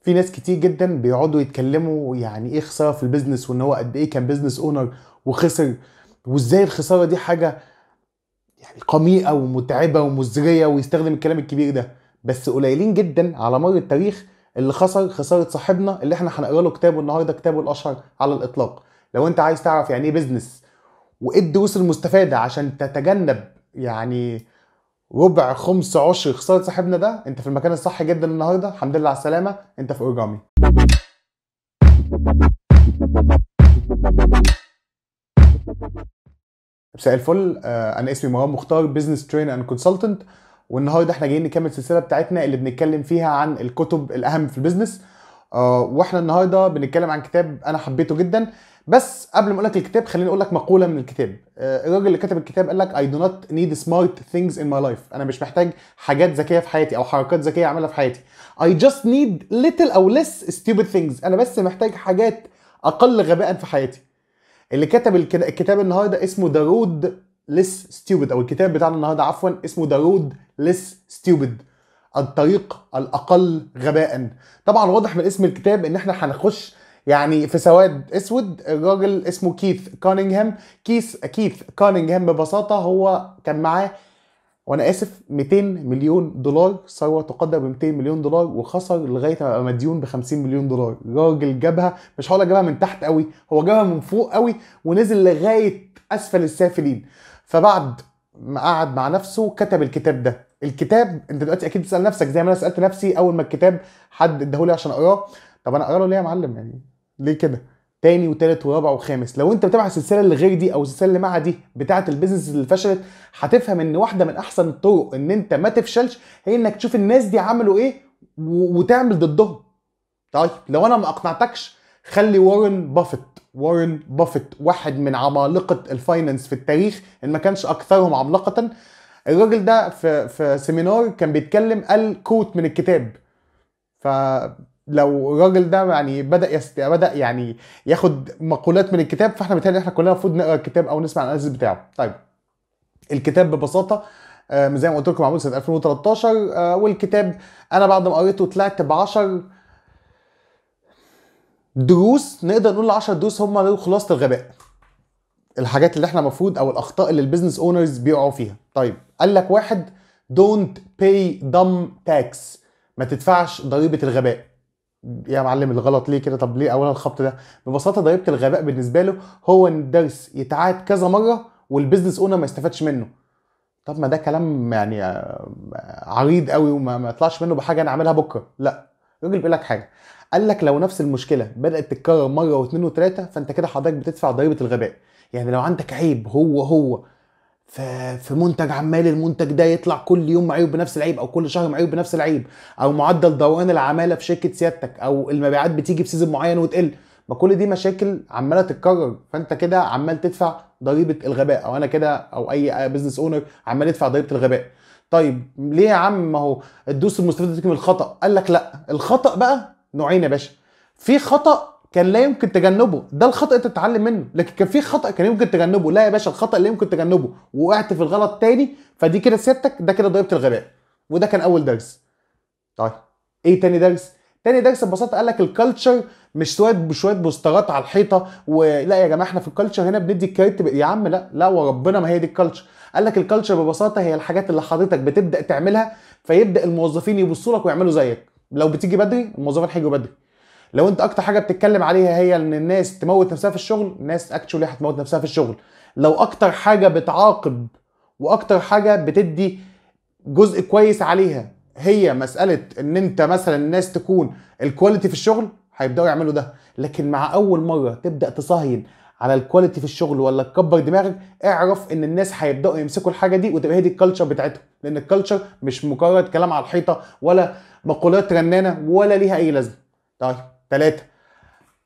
في ناس كتير جدا بيقعدوا يتكلموا يعني ايه خساره في البيزنس وان هو قد ايه كان بيزنس اونر وخسر وازاي الخساره دي حاجه يعني قميئه ومتعبه ومزريه ويستخدم الكلام الكبير ده بس قليلين جدا على مر التاريخ اللي خسر خساره صاحبنا اللي احنا هنقرا له كتابه النهارده كتابه الاشهر على الاطلاق لو انت عايز تعرف يعني ايه بيزنس وايه الدروس المستفاده عشان تتجنب يعني ربع خمس عشر خساره صاحبنا ده انت في المكان الصح جدا النهارده الحمد لله على السلامه انت في اورجامي مساء الفل آه، انا اسمي مروان مختار بزنس ترين اند كونسلتنت والنهارده احنا جايين نكمل السلسله بتاعتنا اللي بنتكلم فيها عن الكتب الاهم في البيزنس آه، واحنا النهارده بنتكلم عن كتاب انا حبيته جدا بس قبل ما اقول لك الكتاب خليني اقول لك مقوله من الكتاب آه، الراجل اللي كتب الكتاب قال لك اي دو نوت نيد سمارت ثينجز ان ماي لايف انا مش محتاج حاجات ذكيه في حياتي او حركات ذكيه اعملها في حياتي اي جاست نيد ليتل او ليس ستوبيد ثينجز انا بس محتاج حاجات اقل غباء في حياتي اللي كتب الكتاب النهارده اسمه ذا رود ليس ستوبيد او الكتاب بتاعنا النهارده عفوا اسمه ذا رود ليس ستوبيد الطريق الاقل غباء طبعا واضح من اسم الكتاب ان احنا هنخش يعني في سواد اسود الراجل اسمه كيث كونينغهام كيس كيث كونينغهام ببساطه هو كان معاه وانا اسف 200 مليون دولار ثروه تقدر ب 200 مليون دولار وخسر لغايه ما بقى مديون ب 50 مليون دولار راجل جابها مش هقول جابها من تحت قوي هو جابها من فوق قوي ونزل لغايه اسفل السافلين فبعد ما قعد مع نفسه كتب الكتاب ده الكتاب انت دلوقتي اكيد بتسال نفسك زي ما انا سالت نفسي اول ما الكتاب حد اداهولي عشان اقراه طب انا اقرا له ليه يا معلم يعني ليه كده تاني وتالت ورابع وخامس لو انت بتابع السلسله اللي غير دي او السلسله اللي مع دي بتاعه البيزنس اللي فشلت هتفهم ان واحده من احسن الطرق ان انت ما تفشلش هي انك تشوف الناس دي عملوا ايه وتعمل ضدهم طيب لو انا ما اقنعتكش خلي وارن بافيت وارن بافيت واحد من عمالقه الفاينانس في التاريخ ان ما كانش اكثرهم عملاقه الراجل ده في في سيمينار كان بيتكلم قال كوت من الكتاب ف لو الراجل ده يعني بدا يست... بدا يعني ياخد مقولات من الكتاب فاحنا بالتالي احنا كلنا المفروض نقرا الكتاب او نسمع الاناليز بتاعه طيب الكتاب ببساطه آه، زي ما قلت لكم معمول سنه 2013 آه، والكتاب انا بعد ما قريته طلعت ب 10 دروس نقدر نقول 10 دروس هم خلاصه الغباء الحاجات اللي احنا المفروض او الاخطاء اللي البيزنس اونرز بيقعوا فيها طيب قال لك واحد دونت pay دم تاكس ما تدفعش ضريبه الغباء يا معلم الغلط ليه كده طب ليه اولا الخبط ده ببساطه ده يبقى الغباء بالنسبه له هو ان الدرس يتعاد كذا مره والبيزنس اونر ما يستفادش منه طب ما ده كلام يعني آه، آه، عريض قوي وما ما يطلعش منه بحاجه انا اعملها بكره لا الراجل بيقول لك حاجه قال لك لو نفس المشكله بدات تتكرر مره واثنين وثلاثه فانت كده حضرتك بتدفع ضريبه الغباء يعني لو عندك عيب هو هو في منتج عمال المنتج ده يطلع كل يوم معيوب بنفس العيب او كل شهر معيوب بنفس العيب او معدل دوران العماله في شركه سيادتك او المبيعات بتيجي في سيزون معين وتقل ما كل دي مشاكل عماله تتكرر فانت كده عمال تدفع ضريبه الغباء او انا كده او اي بزنس اونر عمال يدفع ضريبه الغباء طيب ليه يا عم ما هو الدوس المستفيد من الخطا قال لك لا الخطا بقى نوعين يا باشا في خطا كان لا يمكن تجنبه ده الخطا انت تتعلم منه لكن كان في خطا كان يمكن تجنبه لا يا باشا الخطا اللي يمكن تجنبه وقعت في الغلط تاني فدي كده سيادتك ده كده ضريبه الغباء وده كان اول درس طيب ايه تاني درس تاني درس ببساطه قال لك الكالتشر مش شويه بشويه بوسترات على الحيطه ولا يا جماعه احنا في الكالتشر هنا بندي الكريدت يا عم لا لا وربنا ما هي دي الكالتشر قال لك الكالتشر ببساطه هي الحاجات اللي حضرتك بتبدا تعملها فيبدا الموظفين يبصوا لك ويعملوا زيك لو بتيجي بدري الموظفين هيجوا بدري لو انت اكتر حاجه بتتكلم عليها هي ان الناس تموت نفسها في الشغل الناس اكشولي هتموت نفسها في الشغل لو اكتر حاجه بتعاقب واكتر حاجه بتدي جزء كويس عليها هي مساله ان انت مثلا الناس تكون الكواليتي في الشغل هيبداوا يعملوا ده لكن مع اول مره تبدا تصهين على الكواليتي في الشغل ولا تكبر دماغك اعرف ان الناس هيبداوا يمسكوا الحاجه دي وتبقى هي دي الكالتشر بتاعتهم لان الكالتشر مش مجرد كلام على الحيطه ولا مقولات رنانه ولا ليها اي لازمه طيب ثلاثه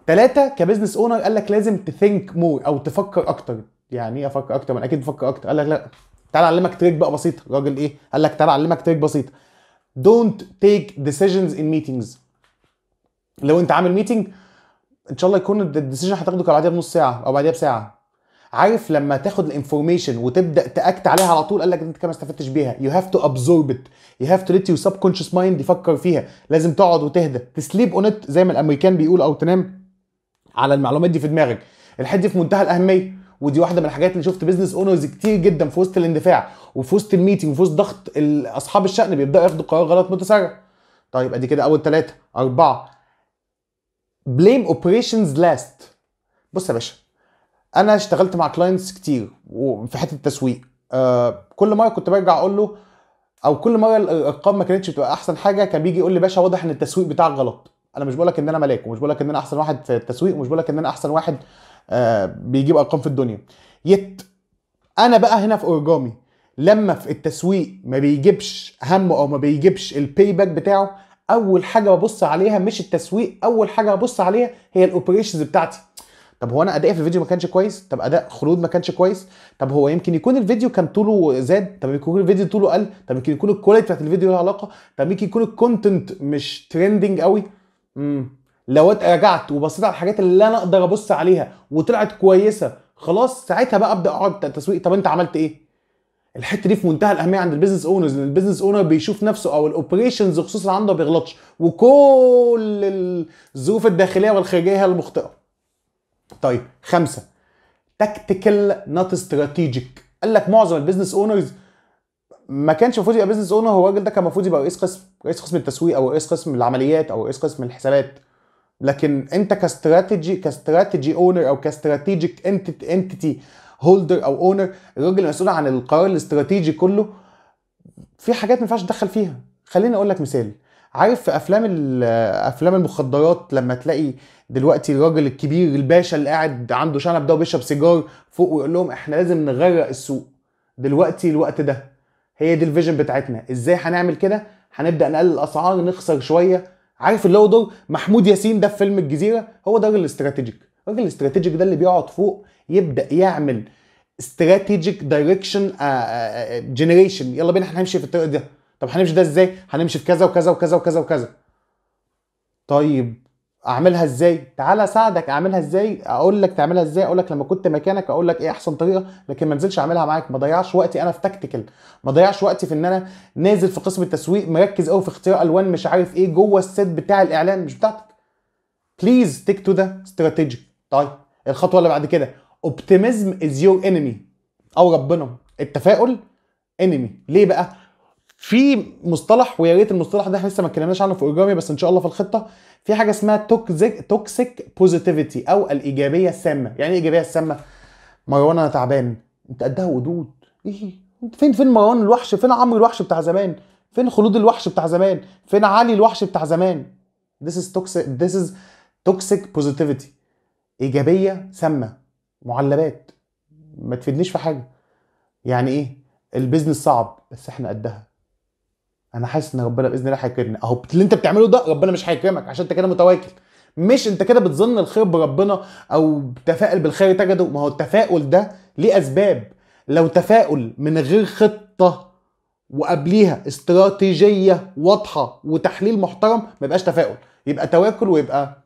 ثلاثه كبزنس اونر قال لك لازم تثينك مور او تفكر اكتر يعني ايه افكر اكتر ما انا اكيد بفكر اكتر قال لك لا تعالى اعلمك تريك بقى بسيطه الراجل ايه قال لك تعالى اعلمك تريك بسيطه دونت تيك ديسيجنز ان ميتينجز لو انت عامل ميتنج ان شاء الله يكون الديسيجن هتاخده بعديها بنص ساعه او بعديها بساعه عارف لما تاخد الانفورميشن وتبدا تاكت عليها على طول قال لك انت كده ما استفدتش بيها يو هاف تو ابزورب ات يو هاف تو ليت يور سب كونشس مايند يفكر فيها لازم تقعد وتهدى تسليب اون ات زي ما الامريكان بيقولوا او تنام على المعلومات دي في دماغك الحته دي في منتهى الاهميه ودي واحده من الحاجات اللي شفت بزنس اونرز كتير جدا في وسط الاندفاع وفي وسط الميتنج وفي وسط ضغط اصحاب الشأن بيبداوا ياخدوا قرار غلط متسرع طيب ادي كده اول ثلاثه اربعه بليم اوبريشنز لاست بص يا باشا انا اشتغلت مع كلاينتس كتير وفي حته التسويق آه، كل مره كنت برجع اقول له او كل مره الارقام ما كانتش بتبقى احسن حاجه كان بيجي يقول لي باشا واضح ان التسويق بتاعك غلط انا مش بقولك ان انا ملاك ومش بقولك ان انا احسن واحد في التسويق ومش بقولك ان انا احسن واحد آه، بيجيب ارقام في الدنيا يت انا بقى هنا في اورجامي لما في التسويق ما بيجيبش همه او ما بيجيبش الباي باك بتاعه اول حاجه ببص عليها مش التسويق اول حاجه ببص عليها هي الاوبريشنز بتاعتي طب هو انا ادائي في الفيديو ما كانش كويس طب اداء خلود ما كانش كويس طب هو يمكن يكون الفيديو كان طوله زاد طب يمكن يكون الفيديو طوله قل طب يمكن يكون الكواليتي بتاعت الفيديو لها علاقه طب يمكن يكون الكونتنت مش ترندنج قوي امم لو رجعت وبصيت على الحاجات اللي انا اقدر ابص عليها وطلعت كويسه خلاص ساعتها بقى ابدا اقعد تسويق طب انت عملت ايه الحته دي في منتهى الاهميه عند البيزنس اونرز لان البيزنس اونر بيشوف نفسه او الاوبريشنز خصوصا عنده ما بيغلطش وكل الظروف الداخليه والخارجيه هي المخطئه طيب خمسه تكتيكال نوت استراتيجيك قال لك معظم البيزنس اونرز ما كانش المفروض يبقى بيزنس اونر هو الراجل ده كان المفروض يبقى رئيس قسم رئيس قسم التسويق او رئيس قسم العمليات او رئيس قسم الحسابات لكن انت كاستراتيجي كاستراتيجي اونر او كاستراتيجيك انتيتي هولدر او اونر الراجل المسؤول عن القرار الاستراتيجي كله في حاجات ما ينفعش تدخل فيها خليني اقول لك مثال عارف في افلام افلام المخدرات لما تلاقي دلوقتي الراجل الكبير الباشا اللي قاعد عنده شنب ده وبيشرب سيجار فوق ويقول لهم احنا لازم نغرق السوق دلوقتي الوقت ده هي دي الفيجن بتاعتنا ازاي هنعمل كده هنبدا نقلل الاسعار نخسر شويه عارف اللي هو دور محمود ياسين ده في فيلم الجزيره هو ده الراجل الاستراتيجيك الراجل الاستراتيجيك ده اللي بيقعد فوق يبدا يعمل استراتيجيك دايركشن جنريشن يلا بينا احنا هنمشي في الطريق ده طب هنمشي ده ازاي هنمشي في كذا وكذا وكذا وكذا وكذا طيب اعملها ازاي تعالى اساعدك اعملها ازاي اقول لك تعملها ازاي اقول لك لما كنت مكانك اقول لك ايه احسن طريقه لكن ما انزلش اعملها معاك ما ضيعش وقتي انا في تكتيكال ما ضيعش وقتي في ان انا نازل في قسم التسويق مركز قوي في اختيار الوان مش عارف ايه جوه السيت بتاع الاعلان مش بتاعتك بليز تيك تو ذا استراتيجي طيب الخطوه اللي بعد كده اوبتيميزم از يور انمي او ربنا التفاؤل انمي ليه بقى في مصطلح ويا ريت المصطلح ده احنا لسه ما اتكلمناش عنه في اوريجامي بس ان شاء الله في الخطه في حاجه اسمها توكسيك توكسيك بوزيتيفيتي او الايجابيه السامه يعني ايه الايجابيه السامه مروان انا تعبان انت قدها وقدود ايه انت فين فين مروان الوحش فين عمرو الوحش بتاع زمان فين خلود الوحش بتاع زمان فين علي الوحش بتاع زمان this is toxic this is toxic positivity ايجابيه سامه معلبات ما تفيدنيش في حاجه يعني ايه البيزنس صعب بس احنا قدها انا حاسس ان ربنا باذن الله هيكرمني اهو اللي انت بتعمله ده ربنا مش هيكرمك عشان انت كده متواكل مش انت كده بتظن الخير بربنا او بتفائل بالخير تجده ما هو التفاؤل ده ليه اسباب لو تفاؤل من غير خطه وقبليها استراتيجيه واضحه وتحليل محترم ما يبقاش تفاؤل يبقى تواكل ويبقى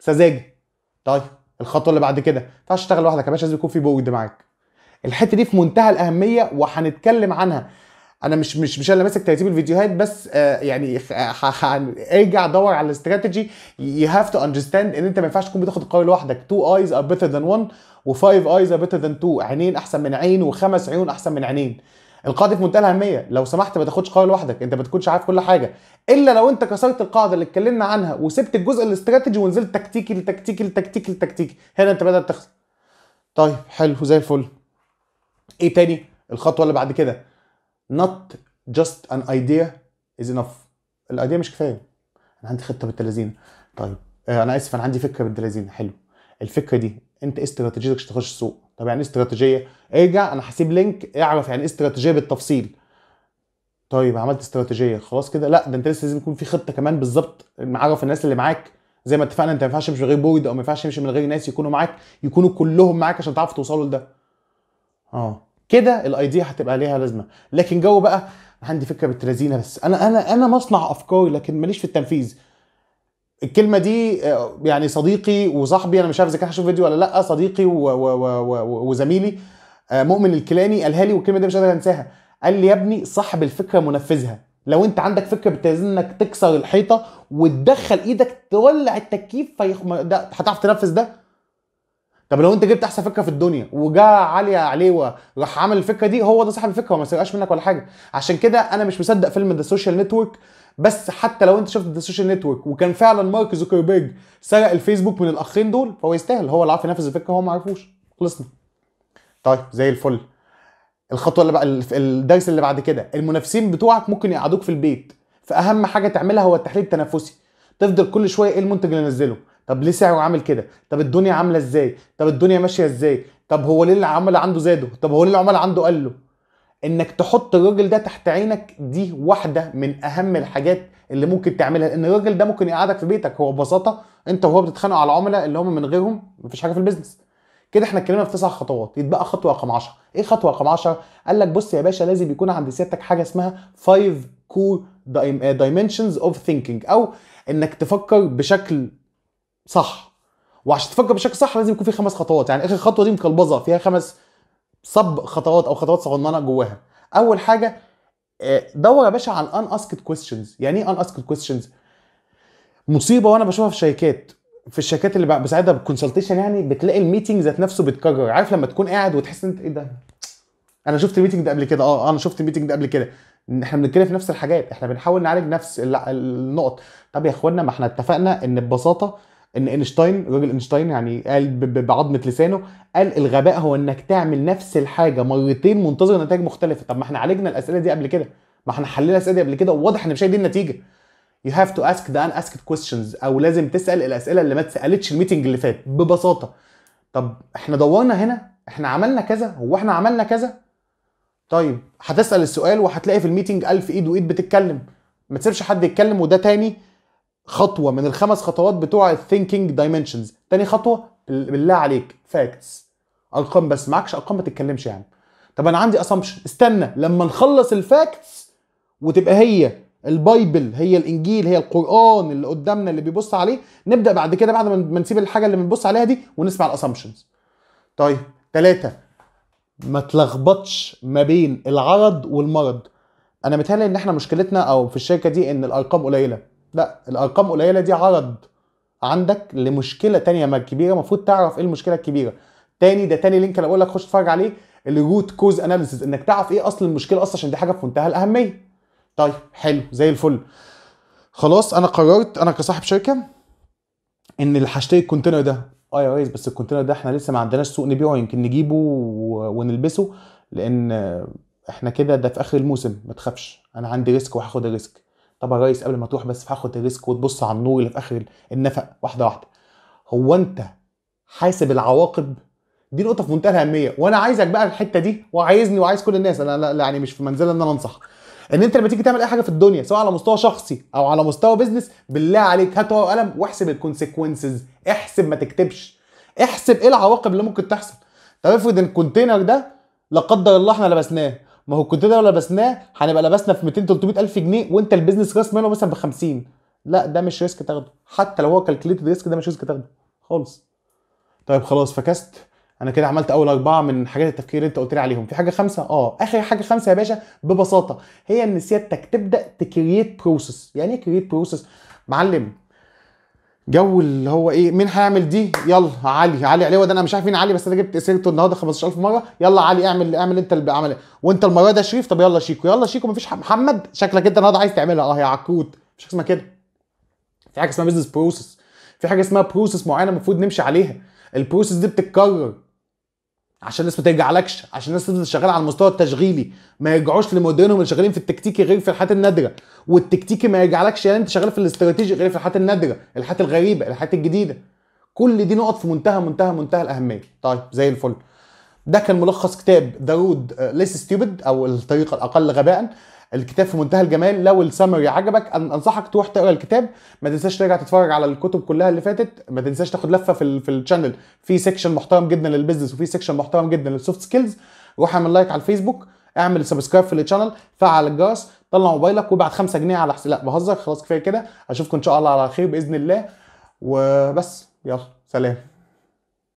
سذاجه طيب الخطوه اللي بعد كده ما ينفعش تشتغل لوحدك يا باشا لازم يكون في بورد معاك الحته دي في منتهى الاهميه وهنتكلم عنها انا مش مش مش انا ماسك ترتيب الفيديوهات بس آه، يعني آه، ارجع دور على الاستراتيجي يو هاف تو اندرستاند ان انت ما ينفعش تكون بتاخد القرار لوحدك تو ايز ار بيتر ذان وان وفايف ايز ار بيتر ذان تو عينين احسن من عين وخمس عيون احسن من عينين القاعده في منتهى الاهميه لو سمحت ما تاخدش قرار لوحدك انت ما تكونش عارف كل حاجه الا لو انت كسرت القاعده اللي اتكلمنا عنها وسبت الجزء الاستراتيجي ونزلت تكتيكي لتكتيكي لتكتيكي لتكتيكي هنا انت بدات تخسر طيب حلو زي الفل ايه تاني الخطوه اللي بعد كده not just an idea is enough الايديا مش كفايه انا عندي خطه بنت طيب آه، انا اسف انا عندي فكره بنت حلو الفكره دي انت ايه استراتيجيتك عشان تخش السوق طب يعني ايه استراتيجيه ارجع انا هسيب لينك اعرف يعني ايه استراتيجيه بالتفصيل طيب عملت استراتيجيه خلاص كده لا ده انت لسه لازم يكون في خطه كمان بالظبط معرف الناس اللي معاك زي ما اتفقنا انت ما ينفعش تمشي من غير بورد او ما ينفعش تمشي من غير ناس يكونوا معاك يكونوا كلهم معاك عشان تعرفوا توصلوا لده اه كده الاي دي هتبقى ليها لازمه لكن جو بقى عندي فكره بالترازينه بس انا انا انا مصنع افكاري لكن ماليش في التنفيذ الكلمه دي آه، يعني صديقي وصاحبي انا مش عارف اذا كان هشوف فيديو ولا لا صديقي و و و و وزميلي آه، مؤمن الكيلاني قالها لي والكلمه دي مش قادر انساها قال لي يا ابني صاحب الفكره منفذها لو انت عندك فكره بالترازينه انك تكسر الحيطه وتدخل ايدك تولع التكييف فيخ... هتعرف تنفذ ده طب لو انت جبت احسن فكره في الدنيا وجاء علي عليوه راح عمل الفكره دي هو ده صاحب الفكره وما سرقهاش منك ولا حاجه عشان كده انا مش مصدق فيلم ذا سوشيال نتورك بس حتى لو انت شفت ذا سوشيال نتورك وكان فعلا مارك زوكربيرج سرق الفيسبوك من الاخين دول فهو يستاهل هو اللي عارف ينفذ الفكره هو ما عرفوش خلصنا طيب زي الفل الخطوه اللي بقى الدرس اللي بعد كده المنافسين بتوعك ممكن يقعدوك في البيت فاهم حاجه تعملها هو التحليل التنافسي تفضل كل شويه ايه المنتج اللي نزله طب ليه سعره عامل كده طب الدنيا عامله ازاي طب الدنيا ماشيه ازاي طب هو ليه العمل عنده زادوا طب هو ليه العمل عنده قلوا انك تحط الراجل ده تحت عينك دي واحده من اهم الحاجات اللي ممكن تعملها لان الراجل ده ممكن يقعدك في بيتك هو ببساطه انت وهو بتتخانقوا على العملاء اللي هم من غيرهم مفيش حاجه في البيزنس كده احنا اتكلمنا في تسع خطوات يتبقى خطوه رقم 10 ايه خطوه رقم 10 قال لك بص يا باشا لازم يكون عند سيادتك حاجه اسمها 5 كور دايمنشنز اوف ثينكينج او انك تفكر بشكل صح وعشان تفكر بشكل صح لازم يكون في خمس خطوات يعني اخر خطوه دي مكلبظه فيها خمس صب خطوات او خطوات صغننه جواها اول حاجه آه، دور يا باشا على ان اسكت كويستشنز يعني ايه ان اسكت كويستشنز مصيبه وانا بشوفها في شركات في الشركات اللي بساعدها بالكونسلتيشن يعني بتلاقي الميتنج ذات نفسه بيتكرر عارف لما تكون قاعد وتحس انت ايه ده انا شفت الميتنج ده قبل كده اه انا شفت الميتنج ده قبل كده احنا بنتكلم في نفس الحاجات احنا بنحاول نعالج نفس النقط طب يا اخوانا ما احنا اتفقنا ان ببساطه ان اينشتاين الراجل اينشتاين يعني قال بعظمه لسانه قال الغباء هو انك تعمل نفس الحاجه مرتين منتظر نتائج مختلفه طب ما احنا عالجنا الاسئله دي قبل كده ما احنا حللنا الاسئله دي قبل كده وواضح ان مش هي دي النتيجه يو هاف تو اسك ذا ان اسكت كويستشنز او لازم تسال الاسئله اللي ما اتسالتش الميتنج اللي فات ببساطه طب احنا دورنا هنا احنا عملنا كذا هو احنا عملنا كذا طيب هتسال السؤال وهتلاقي في الميتنج 1000 ايد وايد بتتكلم ما تسيبش حد يتكلم وده تاني خطوه من الخمس خطوات بتوع الثينكينج دايمنشنز تاني خطوه بالله عليك فاكتس ارقام بس معكش ارقام ما تتكلمش يعني طب انا عندي اسامبشن استنى لما نخلص الفاكتس وتبقى هي البايبل هي الانجيل هي القران اللي قدامنا اللي بيبص عليه نبدا بعد كده بعد ما نسيب الحاجه اللي بنبص عليها دي ونسمع الاسامبشنز طيب ثلاثة ما تلخبطش ما بين العرض والمرض انا متهيألي ان احنا مشكلتنا او في الشركه دي ان الارقام قليله لا الارقام قليله دي عرض عندك لمشكله تانية ما كبيره المفروض تعرف ايه المشكله الكبيره تاني ده تاني لينك انا بقول لك خش اتفرج عليه الروت كوز اناليسيز انك تعرف ايه اصل المشكله اصلا عشان دي حاجه في منتهى الاهميه طيب حلو زي الفل خلاص انا قررت انا كصاحب شركه ان اللي هشتري الكونتينر ده اه يا ريس بس الكونتينر ده احنا لسه ما عندناش سوق نبيعه يمكن نجيبه ونلبسه لان احنا كده ده في اخر الموسم ما تخافش انا عندي ريسك وهاخد الريسك طب يا ريس قبل ما تروح بس هاخد الريسك وتبص على النور اللي في اخر النفق واحده واحده هو انت حاسب العواقب دي نقطه في منتهى الاهميه وانا عايزك بقى الحته دي وعايزني وعايز كل الناس انا يعني مش في منزله ان انا انصح ان انت لما تيجي تعمل اي حاجه في الدنيا سواء على مستوى شخصي او على مستوى بيزنس بالله عليك هات ورقه وقلم واحسب الكونسيكونسز احسب ما تكتبش احسب ايه العواقب اللي ممكن تحصل طب افرض الكونتينر ده لا قدر الله احنا لبسناه ما هو ده لو لبسناه هنبقى لبسنا في 200 300 الف جنيه وانت البيزنس راس منه مثلا ب 50 لا ده مش ريسك تاخده حتى لو هو كالكليتد ريسك ده مش ريسك تاخده خالص طيب خلاص فكست انا كده عملت اول اربعه من حاجات التفكير اللي انت قلت لي عليهم في حاجه خمسه اه اخر حاجه خمسه يا باشا ببساطه هي ان سيادتك تبدا تكريت بروسيس يعني ايه كريت بروسيس معلم جو اللي هو ايه مين هيعمل دي يلا علي علي عليه ده انا مش عارف مين علي بس انا جبت اسئلته النهارده 15000 مره يلا علي اعمل اعمل انت اللي عمل وانت المره ده شريف طب يلا شيكو يلا شيكو مفيش محمد شكلك انت النهارده عايز تعملها اه يا عكوت مش اسمها كده في حاجه اسمها بزنس بروسس في حاجه اسمها بروسس معينه المفروض نمشي عليها البروسس دي بتتكرر عشان الناس ما ترجعلكش عشان الناس تفضل شغاله على المستوى التشغيلي ما يرجعوش لموديرنهم اللي شغالين في التكتيكي غير في الحاجات النادره والتكتيكي ما يرجعلكش يعني انت شغال في الاستراتيجي غير في الحاجات النادره الحاجات الغريبه الحاجات الجديده كل دي نقط في منتهى منتهى منتهى الاهميه طيب زي الفل ده كان ملخص كتاب ذا رود ليس ستيوبد او الطريقه الاقل غباء الكتاب في منتهى الجمال لو السمري عجبك انصحك تروح تقرا الكتاب ما تنساش ترجع تتفرج على الكتب كلها اللي فاتت ما تنساش تاخد لفه في في الشانل في سيكشن محترم جدا للبيزنس وفي سيكشن محترم جدا للسوفت سكيلز روح اعمل لايك على الفيسبوك اعمل سبسكرايب في الشانل فعل الجرس طلع موبايلك وابعت 5 جنيه على حساب لا بهزر خلاص كفايه كده اشوفكم ان شاء الله على خير باذن الله وبس يلا سلام